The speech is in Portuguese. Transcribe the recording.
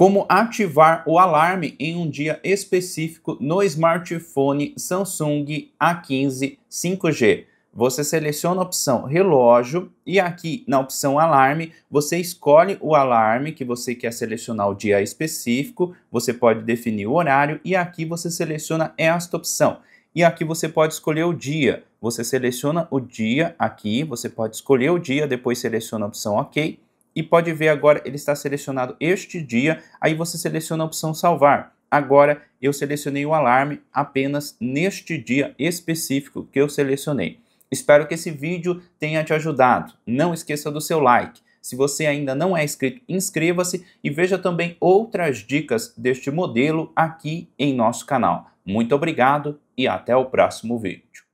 como ativar o alarme em um dia específico no smartphone Samsung A15 5G. Você seleciona a opção relógio e aqui na opção alarme, você escolhe o alarme que você quer selecionar o dia específico, você pode definir o horário e aqui você seleciona esta opção. E aqui você pode escolher o dia. Você seleciona o dia aqui, você pode escolher o dia, depois seleciona a opção OK e pode ver agora ele está selecionado este dia, aí você seleciona a opção salvar. Agora eu selecionei o alarme apenas neste dia específico que eu selecionei. Espero que esse vídeo tenha te ajudado. Não esqueça do seu like. Se você ainda não é inscrito, inscreva-se e veja também outras dicas deste modelo aqui em nosso canal. Muito obrigado e até o próximo vídeo.